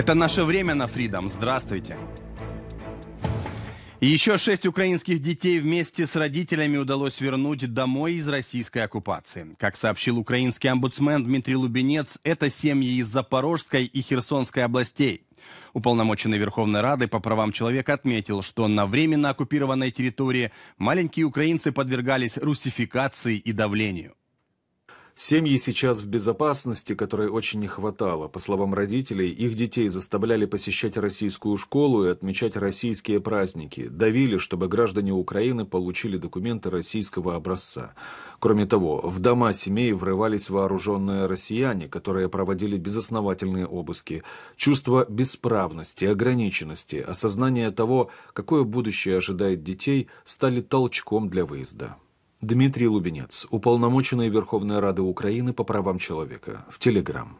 Это наше время на Фридом. Здравствуйте. еще шесть украинских детей вместе с родителями удалось вернуть домой из российской оккупации. Как сообщил украинский омбудсмен Дмитрий Лубенец, это семьи из Запорожской и Херсонской областей. Уполномоченный Верховной Рады по правам человека отметил, что на временно оккупированной территории маленькие украинцы подвергались русификации и давлению. Семьи сейчас в безопасности, которой очень не хватало. По словам родителей, их детей заставляли посещать российскую школу и отмечать российские праздники. Давили, чтобы граждане Украины получили документы российского образца. Кроме того, в дома семей врывались вооруженные россияне, которые проводили безосновательные обыски. Чувство бесправности, ограниченности, осознание того, какое будущее ожидает детей, стали толчком для выезда. Дмитрий Лубенец, уполномоченный Верховной Рады Украины по правам человека, в Телеграм.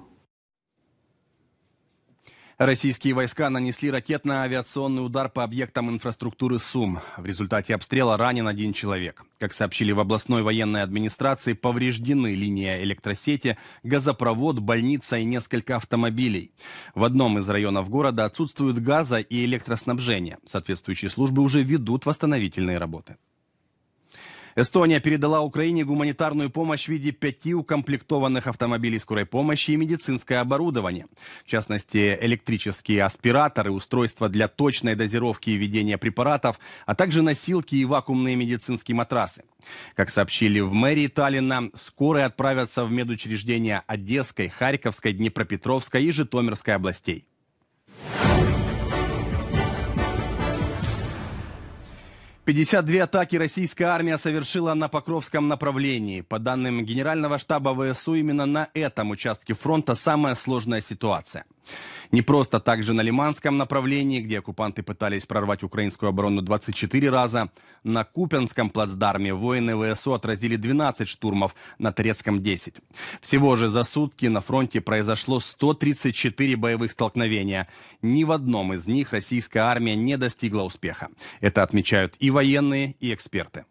Российские войска нанесли ракетно-авиационный удар по объектам инфраструктуры Сум. В результате обстрела ранен один человек. Как сообщили в областной военной администрации, повреждены линия электросети, газопровод, больница и несколько автомобилей. В одном из районов города отсутствуют газа и электроснабжение. Соответствующие службы уже ведут восстановительные работы. Эстония передала Украине гуманитарную помощь в виде пяти укомплектованных автомобилей скорой помощи и медицинское оборудование. В частности, электрические аспираторы, устройства для точной дозировки и ведения препаратов, а также носилки и вакуумные медицинские матрасы. Как сообщили в мэрии Таллина, скорые отправятся в медучреждения Одесской, Харьковской, Днепропетровской и Житомирской областей. 52 атаки российская армия совершила на Покровском направлении. По данным Генерального штаба ВСУ, именно на этом участке фронта самая сложная ситуация – не просто так же на Лиманском направлении, где оккупанты пытались прорвать украинскую оборону 24 раза, на Купенском плацдарме воины ВСУ отразили 12 штурмов, на Торецком 10. Всего же за сутки на фронте произошло 134 боевых столкновения. Ни в одном из них российская армия не достигла успеха. Это отмечают и военные, и эксперты.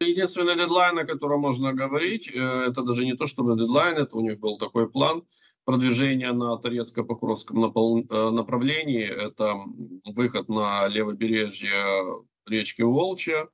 Единственный дедлайн, о котором можно говорить, э, это даже не то, чтобы дедлайн, это у них был такой план – продвижение на Торецко-Покровском э, направлении. Это выход на левобережье речки Волчья.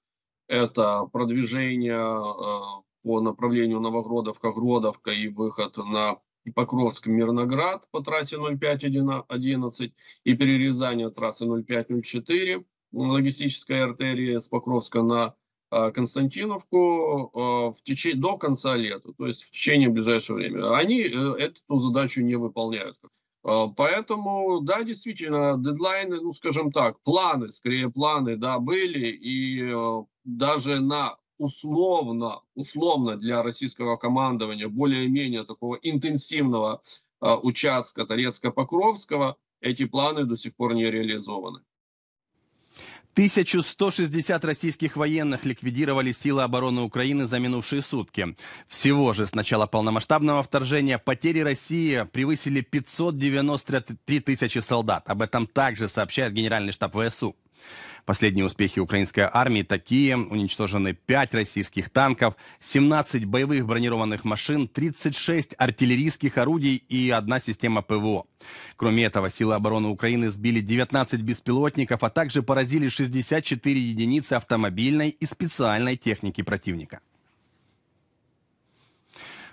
Это продвижение э, по направлению Новогродовка-Гродовка и выход на Покровск-Мирноград по трассе 0511 и перерезание трассы 0504 логистической артерии с Покровска на а, Константиновку а, в течение, до конца лета, то есть в течение ближайшего времени. Они э, эту задачу не выполняют. А, поэтому, да, действительно, дедлайны, ну, скажем так, планы, скорее планы, да, были, и даже на условно, условно для российского командования более-менее такого интенсивного участка Торецко-Покровского эти планы до сих пор не реализованы. 1160 российских военных ликвидировали силы обороны Украины за минувшие сутки. Всего же с начала полномасштабного вторжения потери России превысили 593 тысячи солдат. Об этом также сообщает Генеральный штаб ВСУ. Последние успехи украинской армии такие. Уничтожены 5 российских танков, 17 боевых бронированных машин, 36 артиллерийских орудий и одна система ПВО. Кроме этого, силы обороны Украины сбили 19 беспилотников, а также поразили 64 единицы автомобильной и специальной техники противника.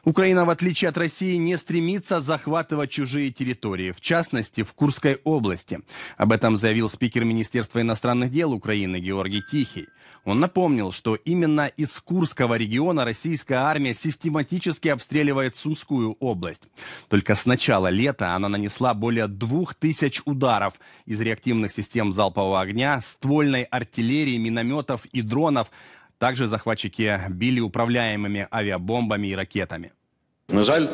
Украина, в отличие от России, не стремится захватывать чужие территории, в частности, в Курской области. Об этом заявил спикер Министерства иностранных дел Украины Георгий Тихий. Он напомнил, что именно из Курского региона российская армия систематически обстреливает Сумскую область. Только с начала лета она нанесла более двух тысяч ударов из реактивных систем залпового огня, ствольной артиллерии, минометов и дронов, также захватчики били управляемыми авиабомбами и ракетами. На жаль,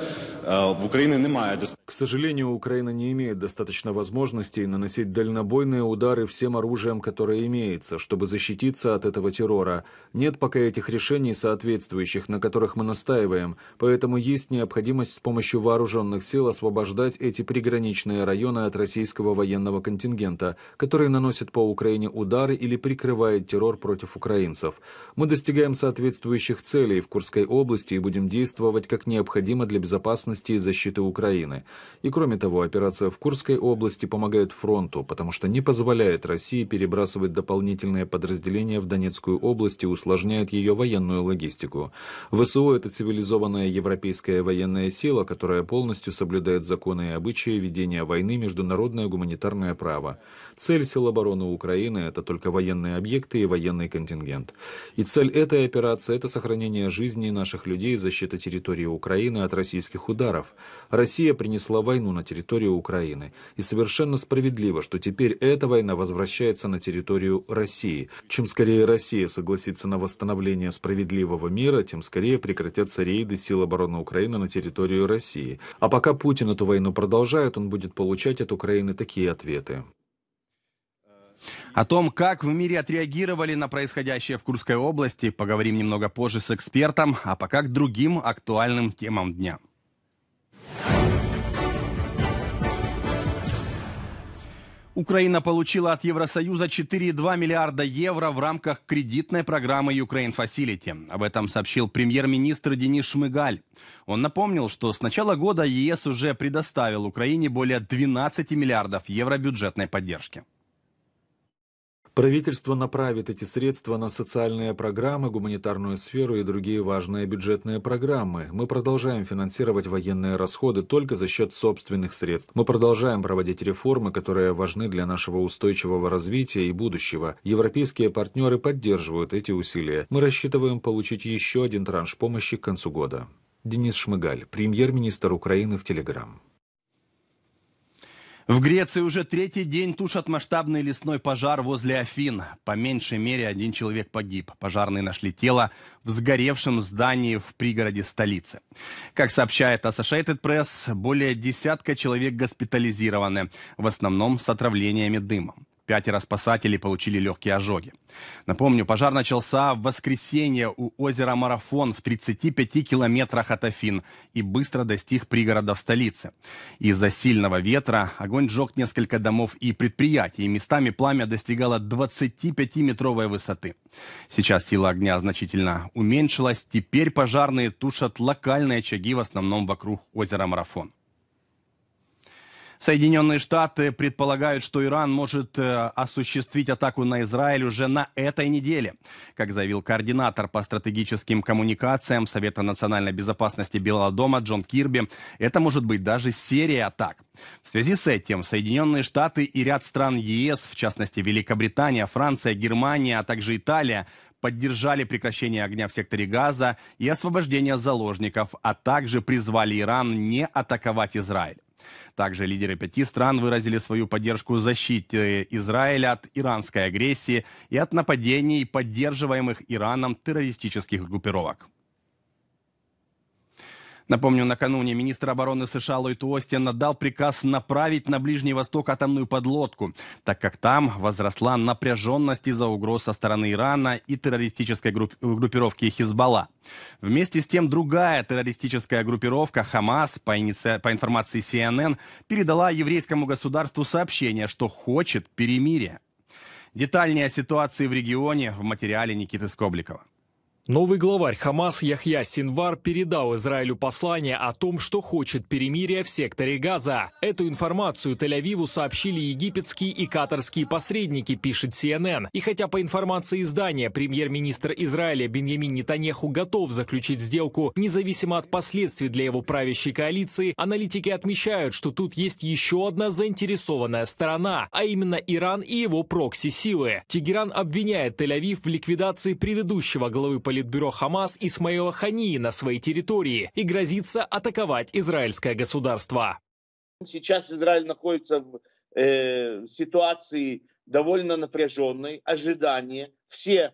Э, в Украине немає К сожалению, Украина не имеет достаточно возможностей наносить дальнобойные удары всем оружием, которое имеется, чтобы защититься от этого террора. Нет пока этих решений соответствующих, на которых мы настаиваем, поэтому есть необходимость с помощью вооруженных сил освобождать эти приграничные районы от российского военного контингента, который наносит по Украине удары или прикрывает террор против украинцев. Мы достигаем соответствующих целей в Курской области и будем действовать как необходимо для безопасности безопасности и защиты Украины. И кроме того, операция в Курской области помогает фронту, потому что не позволяет России перебрасывать дополнительные подразделения в Донецкую область и усложняет ее военную логистику. ВСУ – это цивилизованная европейская военная сила, которая полностью соблюдает законы и обычаи ведения войны, международное гуманитарное право. Цель сил обороны Украины – это только военные объекты и военный контингент. И цель этой операции – это сохранение жизни наших людей и защита территории Украины от российских ударов, ударов, Россия принесла войну на территорию Украины. И совершенно справедливо, что теперь эта война возвращается на территорию России. Чем скорее Россия согласится на восстановление справедливого мира, тем скорее прекратятся рейды сил обороны Украины на территорию России. А пока Путин эту войну продолжает, он будет получать от Украины такие ответы. О том, как в мире отреагировали на происходящее в Курской области, поговорим немного позже с экспертом, а пока к другим актуальным темам дня. Украина получила от Евросоюза 4,2 миллиарда евро в рамках кредитной программы Ukraine Facility. Об этом сообщил премьер-министр Денис Шмыгаль. Он напомнил, что с начала года ЕС уже предоставил Украине более 12 миллиардов евро бюджетной поддержки. Правительство направит эти средства на социальные программы, гуманитарную сферу и другие важные бюджетные программы. Мы продолжаем финансировать военные расходы только за счет собственных средств. Мы продолжаем проводить реформы, которые важны для нашего устойчивого развития и будущего. Европейские партнеры поддерживают эти усилия. Мы рассчитываем получить еще один транш помощи к концу года. Денис Шмыгаль, премьер-министр Украины в Телеграм. В Греции уже третий день тушат масштабный лесной пожар возле Афин. По меньшей мере один человек погиб. Пожарные нашли тело в сгоревшем здании в пригороде столицы. Как сообщает Associated Press, более десятка человек госпитализированы, в основном с отравлениями дымом. Пятеро спасателей получили легкие ожоги. Напомню, пожар начался в воскресенье у озера Марафон в 35 километрах от Афин и быстро достиг пригорода в столице. Из-за сильного ветра огонь сжег несколько домов и предприятий, и местами пламя достигало 25-метровой высоты. Сейчас сила огня значительно уменьшилась, теперь пожарные тушат локальные очаги в основном вокруг озера Марафон. Соединенные Штаты предполагают, что Иран может э, осуществить атаку на Израиль уже на этой неделе. Как заявил координатор по стратегическим коммуникациям Совета национальной безопасности Белого дома Джон Кирби, это может быть даже серия атак. В связи с этим Соединенные Штаты и ряд стран ЕС, в частности Великобритания, Франция, Германия, а также Италия, поддержали прекращение огня в секторе Газа и освобождение заложников, а также призвали Иран не атаковать Израиль. Также лидеры пяти стран выразили свою поддержку защите Израиля от иранской агрессии и от нападений поддерживаемых Ираном террористических группировок. Напомню, накануне министр обороны США Ллойд Остин отдал приказ направить на Ближний Восток атомную подлодку, так как там возросла напряженность из-за угроз со стороны Ирана и террористической групп- группировки Хизбалла. Вместе с тем другая террористическая группировка Хамас, по, иници... по информации CNN, передала еврейскому государству сообщение, что хочет перемирия. Детальнее о ситуации в регионе в материале Никиты Скобликова. Новый главарь Хамас Яхья Синвар передал Израилю послание о том, что хочет перемирия в секторе Газа. Эту информацию Тель-Авиву сообщили египетские и катарские посредники, пишет CNN. И хотя по информации издания премьер-министр Израиля Беньямин Нетаньяху готов заключить сделку, независимо от последствий для его правящей коалиции, аналитики отмечают, что тут есть еще одна заинтересованная сторона, а именно Иран и его прокси-силы. Тегеран обвиняет Тель-Авив в ликвидации предыдущего главы политики политбюро Хамас Исмаила Хании на своей территории и грозится атаковать израильское государство. Сейчас Израиль находится в э, ситуации довольно напряженной, ожидания. Все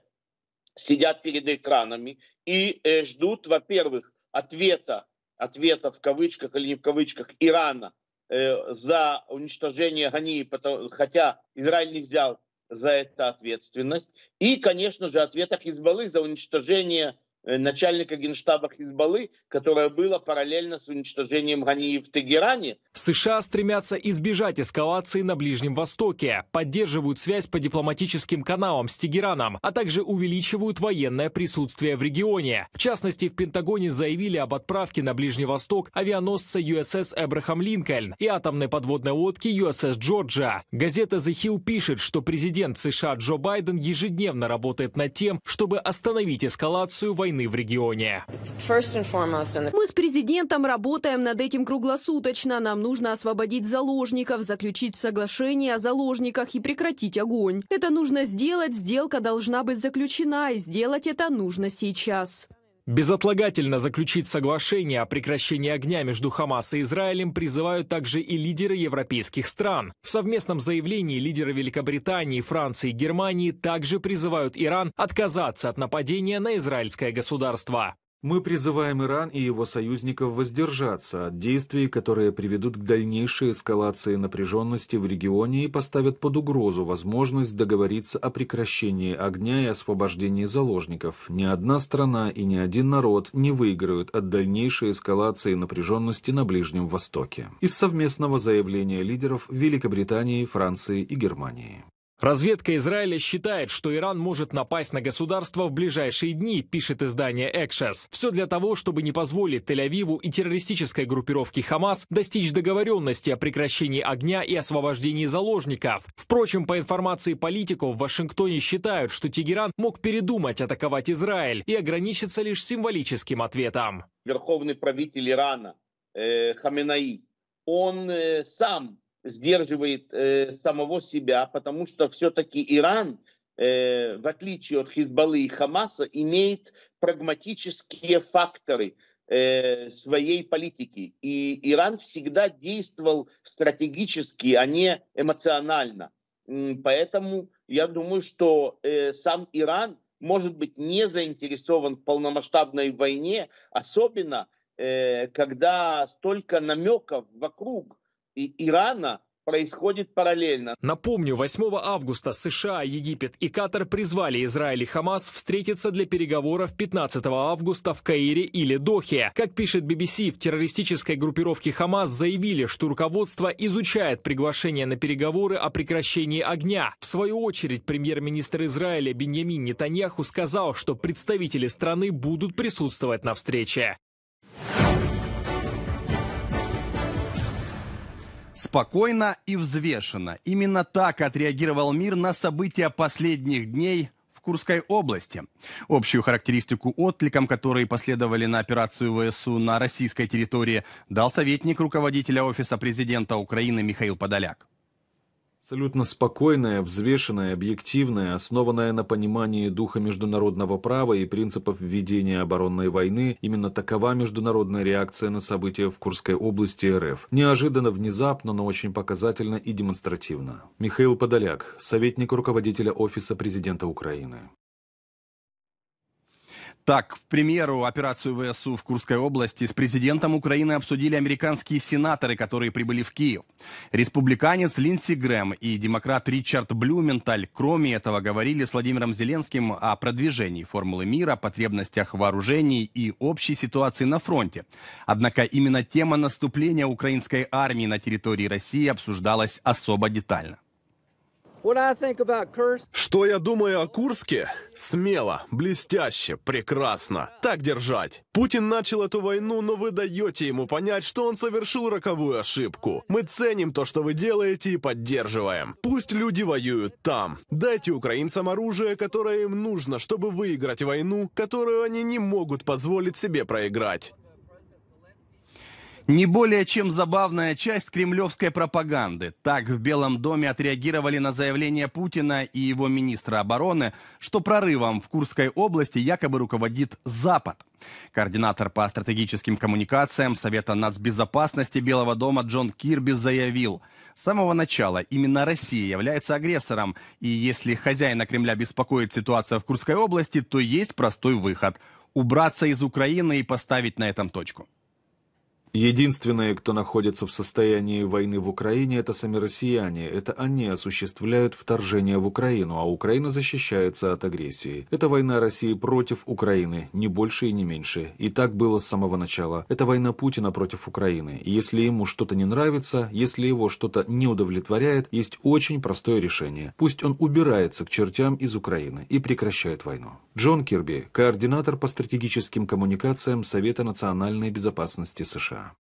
сидят перед экранами и э, ждут, во-первых, ответа, ответа в кавычках или не в кавычках, Ирана э, за уничтожение хании, потому, хотя Израиль не взял за это ответственность. И, конечно же, ответах Хизбаллы за уничтожение Э, начальника генштаба Хизбаллы, которое было параллельно с уничтожением Гании в Тегеране. США стремятся избежать эскалации на Ближнем Востоке, поддерживают связь по дипломатическим каналам с Тегераном, а также увеличивают военное присутствие в регионе. В частности, в Пентагоне заявили об отправке на Ближний Восток авианосца USS Эбрахам Линкольн и атомной подводной лодки USS Джорджа. Газета The Hill пишет, что президент США Джо Байден ежедневно работает над тем, чтобы остановить эскалацию войны войны в регионе. Мы с президентом работаем над этим круглосуточно. Нам нужно освободить заложников, заключить соглашение о заложниках и прекратить огонь. Это нужно сделать, сделка должна быть заключена, и сделать это нужно сейчас. Безотлагательно заключить соглашение о прекращении огня между Хамас и Израилем призывают также и лидеры европейских стран. В совместном заявлении лидеры Великобритании, Франции и Германии также призывают Иран отказаться от нападения на израильское государство. Мы призываем Иран и его союзников воздержаться от действий, которые приведут к дальнейшей эскалации напряженности в регионе и поставят под угрозу возможность договориться о прекращении огня и освобождении заложников. Ни одна страна и ни один народ не выиграют от дальнейшей эскалации напряженности на Ближнем Востоке. Из совместного заявления лидеров Великобритании, Франции и Германии. Разведка Израиля считает, что Иран может напасть на государство в ближайшие дни, пишет издание Экшес. Все для того, чтобы не позволить Тель-Авиву и террористической группировке Хамас достичь договоренности о прекращении огня и освобождении заложников. Впрочем, по информации политиков, в Вашингтоне считают, что Тегеран мог передумать атаковать Израиль и ограничиться лишь символическим ответом. Верховный правитель Ирана э, Хаминаи, он э, сам сдерживает э, самого себя, потому что все-таки Иран, э, в отличие от Хизбаллы и Хамаса, имеет прагматические факторы э, своей политики. И Иран всегда действовал стратегически, а не эмоционально. Поэтому я думаю, что э, сам Иран может быть не заинтересован в полномасштабной войне, особенно э, когда столько намеков вокруг и Ирана происходит параллельно. Напомню, 8 августа США, Египет и Катар призвали Израиль и Хамас встретиться для переговоров 15 августа в Каире или Дохе. Как пишет BBC, в террористической группировке Хамас заявили, что руководство изучает приглашение на переговоры о прекращении огня. В свою очередь, премьер-министр Израиля Беньямин Нетаньяху сказал, что представители страны будут присутствовать на встрече. Спокойно и взвешенно. Именно так отреагировал мир на события последних дней в Курской области. Общую характеристику откликам, которые последовали на операцию ВСУ на российской территории, дал советник руководителя Офиса президента Украины Михаил Подоляк. Абсолютно спокойная, взвешенная, объективная, основанная на понимании духа международного права и принципов ведения оборонной войны, именно такова международная реакция на события в Курской области РФ. Неожиданно, внезапно, но очень показательно и демонстративно. Михаил Подоляк, советник руководителя Офиса президента Украины. Так, к примеру, операцию ВСУ в Курской области с президентом Украины обсудили американские сенаторы, которые прибыли в Киев. Республиканец Линдси Грэм и демократ Ричард Блюменталь, кроме этого, говорили с Владимиром Зеленским о продвижении формулы мира, потребностях вооружений и общей ситуации на фронте. Однако именно тема наступления украинской армии на территории России обсуждалась особо детально. Что я думаю о Курске? Смело, блестяще, прекрасно. Так держать. Путин начал эту войну, но вы даете ему понять, что он совершил роковую ошибку. Мы ценим то, что вы делаете и поддерживаем. Пусть люди воюют там. Дайте украинцам оружие, которое им нужно, чтобы выиграть войну, которую они не могут позволить себе проиграть. Не более чем забавная часть кремлевской пропаганды. Так в Белом доме отреагировали на заявление Путина и его министра обороны, что прорывом в Курской области якобы руководит Запад. Координатор по стратегическим коммуникациям Совета нацбезопасности Белого дома Джон Кирби заявил, с самого начала именно Россия является агрессором, и если хозяина Кремля беспокоит ситуация в Курской области, то есть простой выход – убраться из Украины и поставить на этом точку. Единственные, кто находится в состоянии войны в Украине, это сами россияне. Это они осуществляют вторжение в Украину, а Украина защищается от агрессии. Это война России против Украины, не больше и не меньше. И так было с самого начала. Это война Путина против Украины. И если ему что-то не нравится, если его что-то не удовлетворяет, есть очень простое решение. Пусть он убирается к чертям из Украины и прекращает войну. Джон Кирби, координатор по стратегическим коммуникациям Совета национальной безопасности США. Ghana.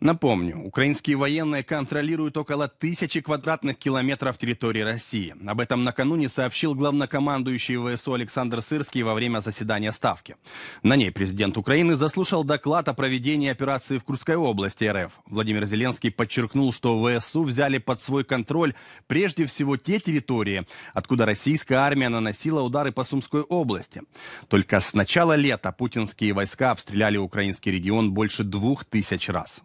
Напомню, украинские военные контролируют около тысячи квадратных километров территории России. Об этом накануне сообщил главнокомандующий ВСУ Александр Сырский во время заседания Ставки. На ней президент Украины заслушал доклад о проведении операции в Курской области РФ. Владимир Зеленский подчеркнул, что ВСУ взяли под свой контроль прежде всего те территории, откуда российская армия наносила удары по Сумской области. Только с начала лета путинские войска обстреляли украинский регион больше двух тысяч раз.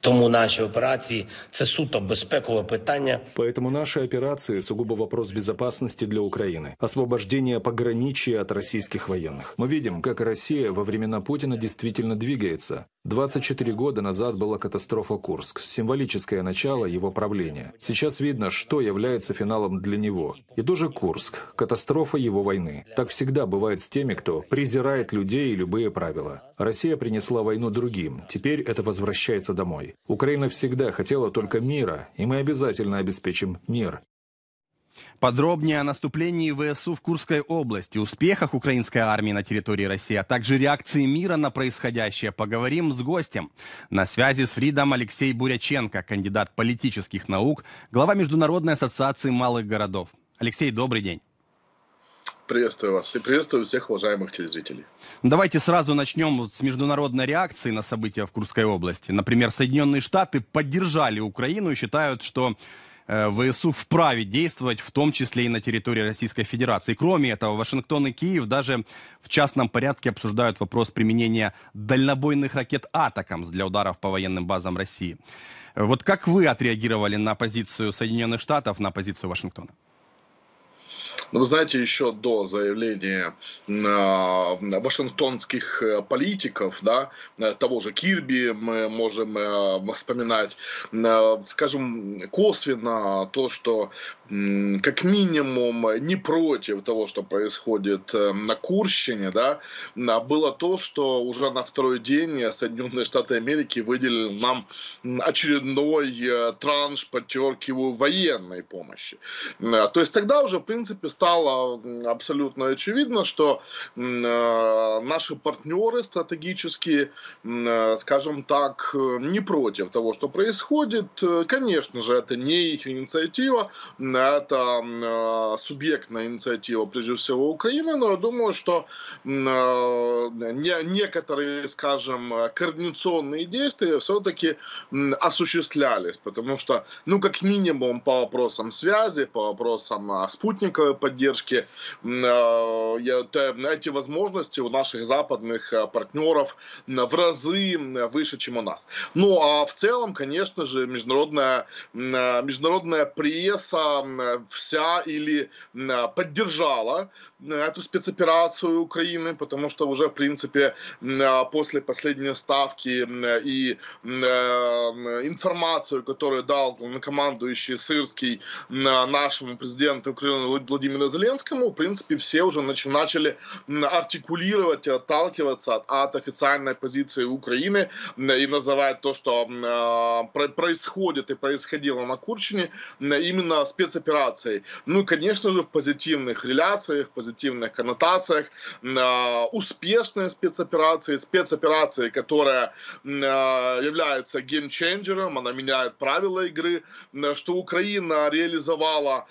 Тому наши операции – это суто безпековое питання. Поэтому наши операции – сугубо вопрос безопасности для Украины. Освобождение пограничия от российских военных. Мы видим, как Россия во времена Путина действительно двигается. 24 года назад была катастрофа Курск, символическое начало его правления. Сейчас видно, что является финалом для него. И тоже Курск, катастрофа его войны. Так всегда бывает с теми, кто презирает людей и любые правила. Россия принесла войну другим, теперь это возвращается домой. Украиной. Украина всегда хотела только мира, и мы обязательно обеспечим мир. Подробнее о наступлении ВСУ в Курской области, успехах украинской армии на территории России, а также реакции мира на происходящее поговорим с гостем. На связи с Фридом Алексей Буряченко, кандидат политических наук, глава Международной ассоциации малых городов. Алексей, добрый день. Приветствую вас и приветствую всех уважаемых телезрителей. Давайте сразу начнем с международной реакции на события в Курской области. Например, Соединенные Штаты поддержали Украину и считают, что э, ВСУ вправе действовать, в том числе и на территории Российской Федерации. Кроме этого, Вашингтон и Киев даже в частном порядке обсуждают вопрос применения дальнобойных ракет «Атакамс» для ударов по военным базам России. Э, вот как вы отреагировали на позицию Соединенных Штатов, на позицию Вашингтона? Ну, вы знаете, еще до заявления а, э, вашингтонских политиков, да, э, того же Кирби мы можем э, вспоминать, э, скажем, косвенно то, что э, как минимум не против того, что происходит э, на Курщине, да, а было то, что уже на второй день Соединенные Штаты Америки выделили нам очередной э, транш подчеркиваю, военной помощи. То есть тогда уже, в принципе, принципе, стало абсолютно очевидно, что э, наши партнеры стратегические, э, скажем так, э, не против того, что происходит. Конечно же, это не их инициатива, это субъектная инициатива, прежде всего, Украины, но я думаю, что некоторые, скажем, координационные действия все-таки осуществлялись, потому что, ну, как минимум, по вопросам связи, по вопросам а, спутниковой поддержки. Э, эти возможности у наших западных э, партнеров в разы выше, чем у нас. Ну, а в целом, конечно же, международная, э, международная пресса вся или поддержала эту спецоперацию Украины, потому что уже, в принципе, после последней ставки и информацию, которую дал командующий Сырский нашему президенту Украины Владимиру Владимиру Зеленскому, в принципе, все уже начали артикулировать, отталкиваться от, официальной позиции Украины и называть то, что а, происходит и происходило на Курчине, именно спецоперацией. Ну и, конечно же, в позитивных реляциях, в позитивных коннотациях, а, успешные спецоперации, спецоперации, которая а, является геймченджером, она меняет правила игры, что Украина реализовала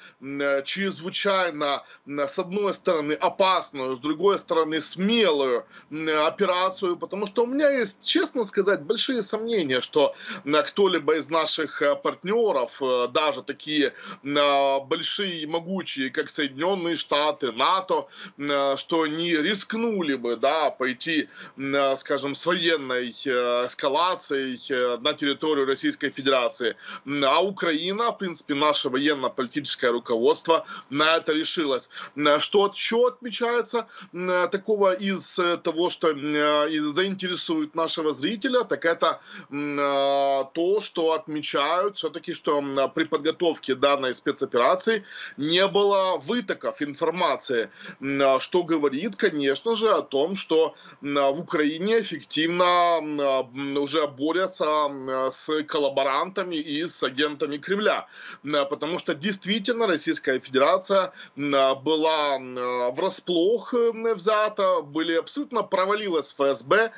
чрезвычайно чрезвычайно, с одной стороны, опасную, с другой стороны, смелую операцию, потому что у меня есть, честно сказать, большие сомнения, что кто-либо из наших э, партнеров, э, даже такие э, большие и могучие, как Соединенные Штаты, НАТО, что они рискнули бы, да, пойти, скажем, с военной эскалацией на территорию Российской Федерации. А Украина, в принципе, наше военно-политическое руководство на это это решилось. Э, что еще отмечается э, такого из э, того, что заинтересует нашего зрителя, так это то, что отмечают все-таки, что при подготовке данной спецоперации не было вытоков информации, что говорит, конечно же, о том, что в Украине эффективно уже борются с коллаборантами и с агентами Кремля, потому что действительно Российская Федерация Э, была э, врасплох э, взята, были абсолютно провалилась ФСБ,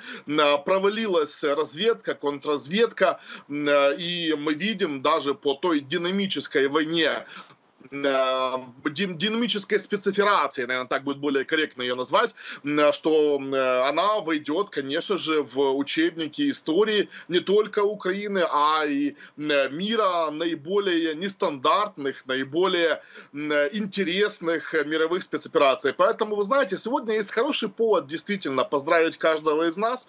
провалилась разведка, контрразведка, и мы видим даже по той динамической войне Э, динамической спецификации, наверное, так будет более корректно ее назвать, э, что э, она войдет, конечно же, в учебники истории не только Украины, а и мира наиболее нестандартных, наиболее интересных мировых спецопераций. Поэтому, вы знаете, сегодня есть хороший повод действительно поздравить каждого из нас,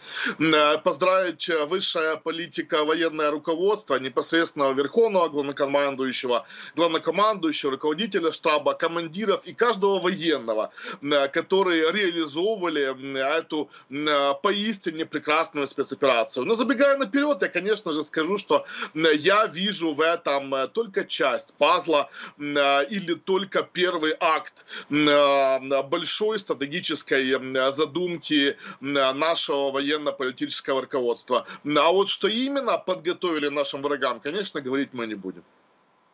поздравить высшая политика, военное руководство, непосредственно верховного главнокомандующего, главнокомандующего, еще руководителя штаба, командиров и каждого военного, э, которые реализовывали эту э, поистине прекрасную спецоперацию. Но забегая наперед, я, конечно же, скажу, что э, я вижу в этом только часть пазла или только первый акт большой стратегической задумки нашего военно-политического руководства. А вот что именно подготовили нашим врагам, конечно, говорить мы не будем.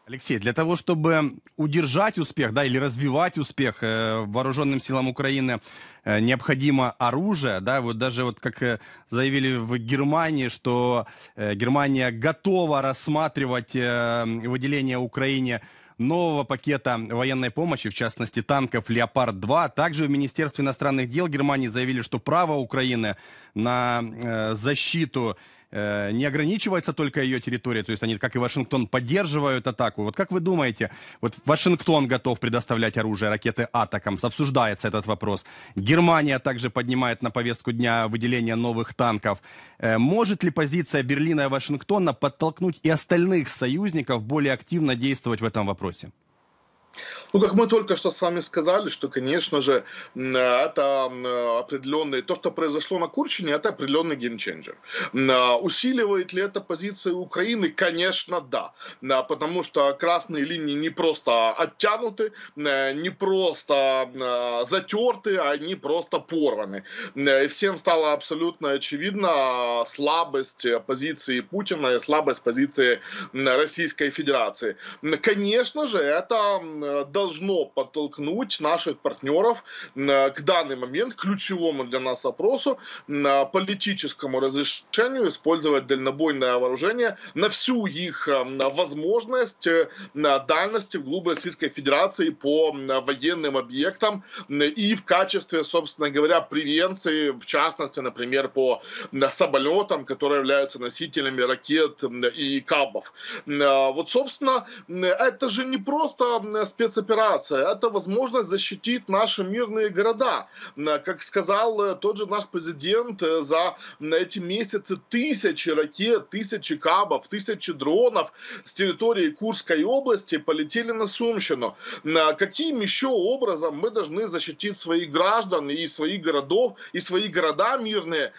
Алексей, для того, чтобы удержать успех, да, или развивать успех э, вооруженным силам Украины, э, необходимо оружие, да, вот даже вот как э, заявили в Германии, что э, Германия готова рассматривать э, выделение Украине нового пакета военной помощи, в частности танков «Леопард-2». Также в Министерстве иностранных дел Германии заявили, что право Украины на э, защиту Э, не ограничивается только ее территория, то есть они, как и Вашингтон, поддерживают атаку. Вот как вы думаете, вот Вашингтон готов предоставлять оружие, ракеты Атакам, обсуждается этот вопрос. Германия также поднимает на повестку дня выделение новых танков. Э, может ли позиция Берлина и Вашингтона подтолкнуть и остальных союзников более активно действовать в этом вопросе? Ну, как мы только что с вами сказали, что, конечно же, это определенный... То, что произошло на Курчине, это определенный геймченджер. А, усиливает ли это позиции Украины? Конечно, да. А, потому что красные линии не просто оттянуты, а, не просто затерты, они просто порваны. И всем стало абсолютно очевидно слабость позиции Путина и слабость позиции Российской Федерации. Конечно же, это Э, должно подтолкнуть наших партнеров э, к данный момент, ключевому для нас вопросу, э, политическому разрешению использовать дальнобойное вооружение на всю их возможность дальности вглубь Российской Федерации по военным объектам и в качестве, собственно говоря, превенции, в частности, например, по самолетам, которые являются носителями ракет и кабов. Вот, собственно, это же не просто спецоперация, это возможность защитить наши мирные города. Э, как сказал э, тот же наш президент, э, за эти месяцы тысячи ракет, тысячи кабов, тысячи дронов с территории Курской области полетели на Сумщину. Каким еще образом мы должны защитить своих граждан и своих городов, и свои города мирные,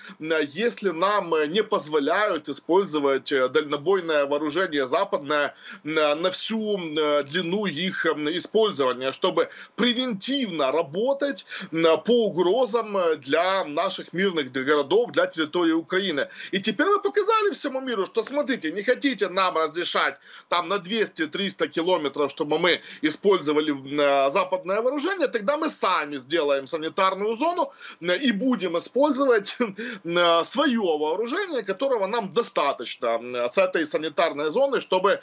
если нам не позволяют использовать дальнобойное вооружение западное на всю длину их использования, чтобы превентивно работать э, по угрозам э, для наших мирных городов, для территории Украины. И теперь мы показали всему миру, что смотрите, не хотите нам разрешать там на 200-300 километров, чтобы мы использовали э, западное вооружение, тогда мы сами сделаем санитарную зону и будем использовать свое вооружение, которого нам достаточно с этой санитарной зоны, чтобы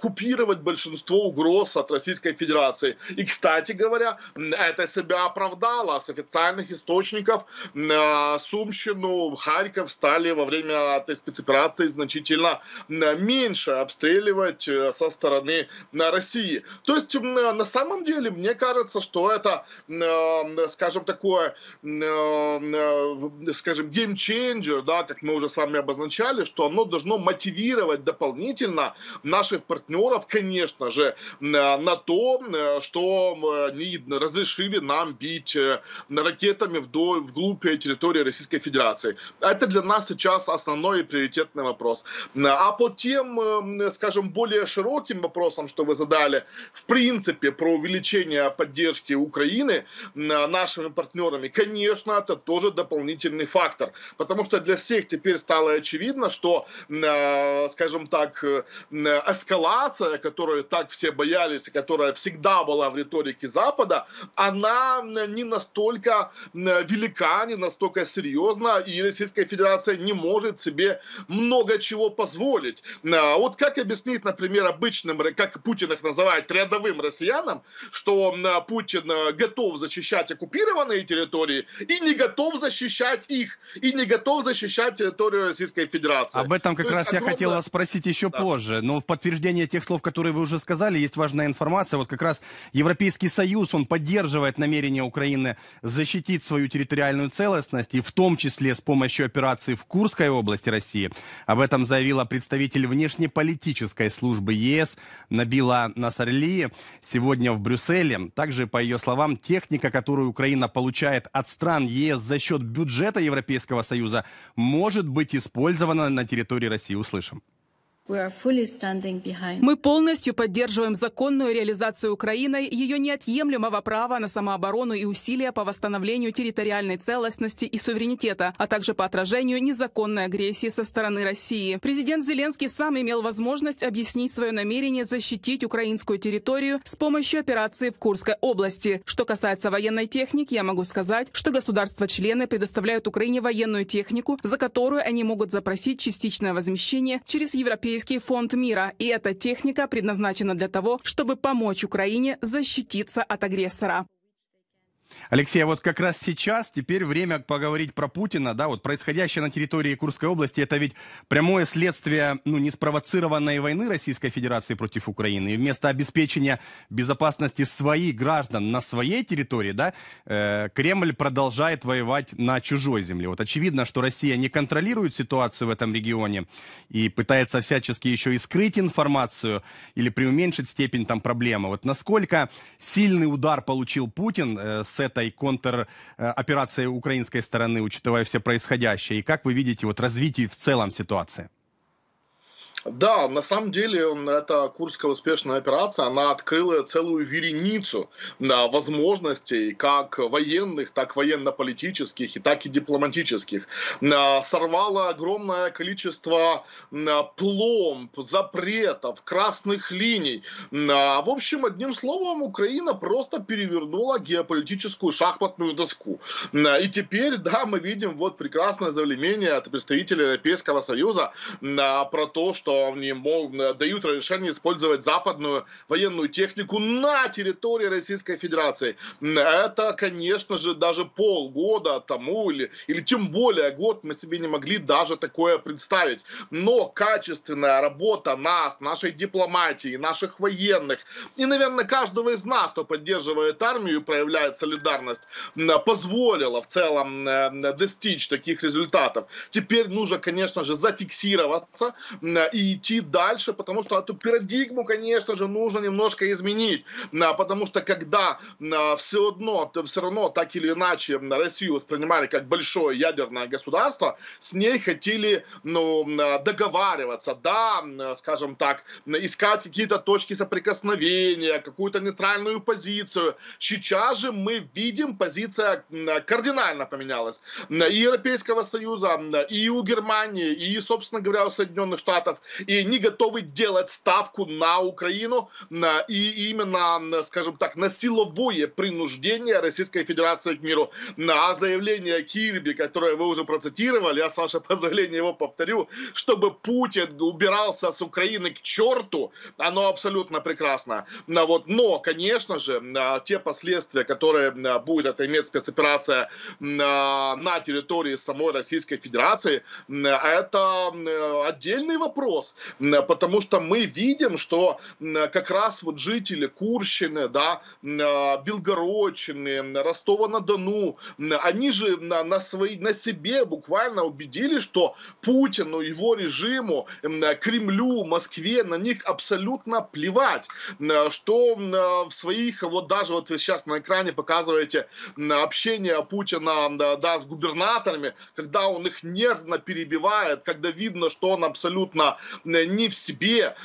купировать большинство угроз от российских Российской Федерации. И, кстати говоря, это себя оправдало. С официальных источников э, Сумщину, Харьков стали во время этой спецоперации значительно меньше обстреливать э, со стороны России. То есть, э, на самом деле, мне кажется, что это, скажем, такое, скажем, геймченджер, да, как мы уже с вами обозначали, что оно должно мотивировать дополнительно наших партнеров, конечно же, на то, э, что не разрешили нам бить э, ракетами вдоль, вглубь территории Российской Федерации. Это для нас сейчас основной и приоритетный вопрос. А по тем, скажем, более широким вопросам, что вы задали, в принципе, про увеличение поддержки Украины нашими партнерами, конечно, это тоже дополнительный фактор. Потому что для всех теперь стало очевидно, что, э, скажем так, эскалация, которую так все боялись, и которая которая всегда была в риторике Запада, она не настолько велика, не настолько серьезна, и Российская Федерация не может себе много чего позволить. А вот как объяснить, например, обычным, как Путин их называет, рядовым россиянам, что а, Путин э, готов защищать оккупированные территории и не готов защищать их, и не готов защищать территорию Российской Федерации. Об этом как То раз огромное... я хотел вас спросить еще да. позже, но в подтверждение тех слов, которые вы уже сказали, есть важная информация, информация. Вот как раз Европейский Союз, он поддерживает намерение Украины защитить свою территориальную целостность, и в том числе с помощью операции в Курской области России. Об этом заявила представитель внешнеполитической службы ЕС Набила Насарли сегодня в Брюсселе. Также, по ее словам, техника, которую Украина получает от стран ЕС за счет бюджета Европейского Союза, может быть использована на территории России. Услышим. Мы полностью поддерживаем законную реализацию Украиной ее неотъемлемого права на самооборону и усилия по восстановлению территориальной целостности и суверенитета, а также по отражению незаконной агрессии со стороны России. Президент Зеленский сам имел возможность объяснить свое намерение защитить украинскую территорию с помощью операции в Курской области. Что касается военной техники, я могу сказать, что государства-члены предоставляют Украине военную технику, за которую они могут запросить частичное возмещение через Европейский. Европейский фонд мира, и эта техника предназначена для того, чтобы помочь Украине защититься от агрессора. Алексей, а вот как раз сейчас, теперь время поговорить про Путина, да, вот происходящее на территории Курской области, это ведь прямое следствие, ну, неспровоцированной войны Российской Федерации против Украины, и вместо обеспечения безопасности своих граждан на своей территории, да, э, Кремль продолжает воевать на чужой земле. Вот очевидно, что Россия не контролирует ситуацию в этом регионе и пытается всячески еще и скрыть информацию или приуменьшить степень там проблемы. Вот насколько сильный удар получил Путин э, с этой контр э, украинской стороны, учитывая все происходящее? И как вы видите вот развитие в целом ситуации? Да, на самом деле эта курская успешная операция, она открыла целую вереницу да, возможностей как военных, так военно-политических и так и дипломатических. Сорвала огромное количество пломб, запретов, красных линий. В общем, одним словом, Украина просто перевернула геополитическую шахматную доску. И теперь, да, мы видим вот прекрасное заявление от представителя Европейского Союза про то, что они э, дают разрешение использовать западную военную технику на территории Российской Федерации. Это, конечно же, даже полгода тому или, или тем более год мы себе не могли даже такое представить. Но качественная работа нас, нашей дипломатии, наших военных и, наверное, каждого из нас, кто поддерживает армию и проявляет солидарность, позволила в целом э, достичь таких результатов. Теперь нужно, конечно же, зафиксироваться и идти дальше, потому что эту парадигму, конечно же, нужно немножко изменить, а, потому что когда а, все одно, все равно так или иначе Россию воспринимали как большое ядерное государство, с ней хотели ну, а, договариваться, да, скажем так, искать какие-то точки соприкосновения, какую-то нейтральную позицию. Сейчас же мы видим, позиция кардинально поменялась. И Европейского Союза, и у Германии, и, собственно говоря, у Соединенных Штатов и не готовы делать ставку на Украину и именно, скажем так, на силовое принуждение Российской Федерации к миру. А заявление Кирби, которое вы уже процитировали, я с вашего позволения его повторю, чтобы Путин убирался с Украины к черту, оно абсолютно прекрасно. Вот. Но, конечно же, те последствия, которые будет это иметь спецоперация на территории самой Российской Федерации, это отдельный вопрос вопрос, потому что мы видим, что как раз вот жители Курщины, да, а, Белгородчины, Ростова-на-Дону, они же на, на, свои, на себе буквально убедились, что Путину, его режиму, Кремлю, Москве на них абсолютно плевать, что а, в своих, вот даже вот вы сейчас на экране показываете общение Путина да, с губернаторами, когда он их нервно перебивает, когда видно, что он абсолютно не в себе,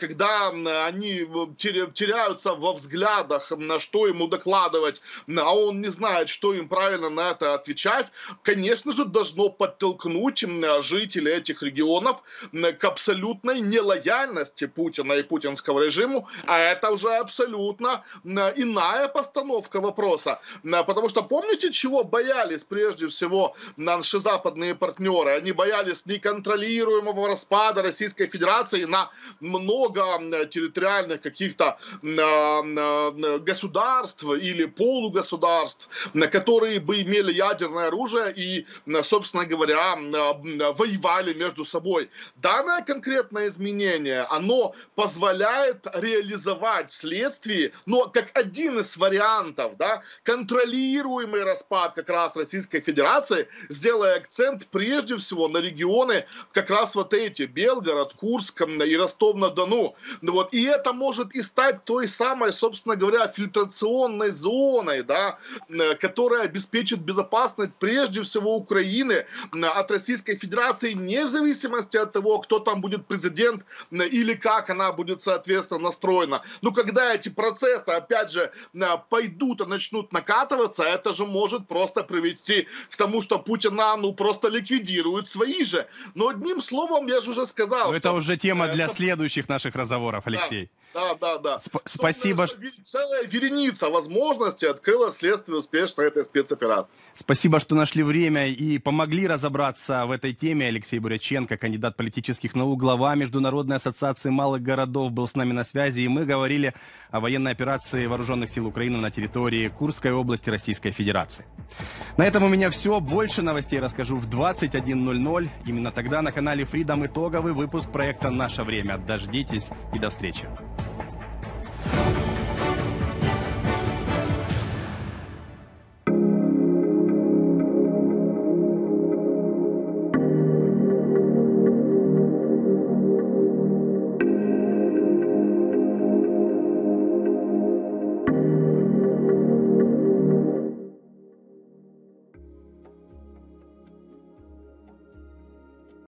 когда они э, теряются во взглядах, на что ему докладывать, а он не знает, что им правильно на это отвечать, конечно же, должно подтолкнуть жителей этих регионов к абсолютной нелояльности Путина и путинского режиму, а это уже абсолютно иная постановка вопроса. Потому что помните, чего боялись прежде всего наши западные партнеры? Они боялись неконтролируемого распада России Российской Федерации на много территориальных каких-то а, а, государств или полугосударств, которые бы имели ядерное оружие и, собственно говоря, а, воевали между собой. Данное конкретное изменение, оно позволяет реализовать вследствие, но как один из вариантов, да, контролируемый распад как раз Российской Федерации, сделая акцент прежде всего на регионы как раз вот эти, Белгород, город Курск и Ростов-на-Дону. Ну вот. И это может и стать той самой, собственно говоря, фильтрационной зоной, да, э, которая обеспечит безопасность прежде всего Украины э, от Российской Федерации, не в зависимости от того, кто там будет президент э, или как она будет, соответственно, настроена. Но ну, когда эти процессы, опять же, пойдут и начнут накатываться, это же может просто привести к тому, что Путина, ну, просто ликвидируют свои же. Но одним словом, я же уже сказал, но ну, это уже тема э, для следующих наших разговоров, Алексей. Да, да, да. Сп- спасибо. Целая вереница возможностей открыла следствие успешно этой спецоперации. Спасибо, что нашли время и помогли разобраться в этой теме. Алексей Буряченко, кандидат политических наук, глава Международной ассоциации малых городов, был с нами на связи. И мы говорили о военной операции вооруженных сил Украины на территории Курской области Российской Федерации. На этом у меня все. Больше новостей расскажу в 21.00. Именно тогда на канале Freedom итоговый выпуск выпуск проекта «Наше время». Дождитесь и до встречи.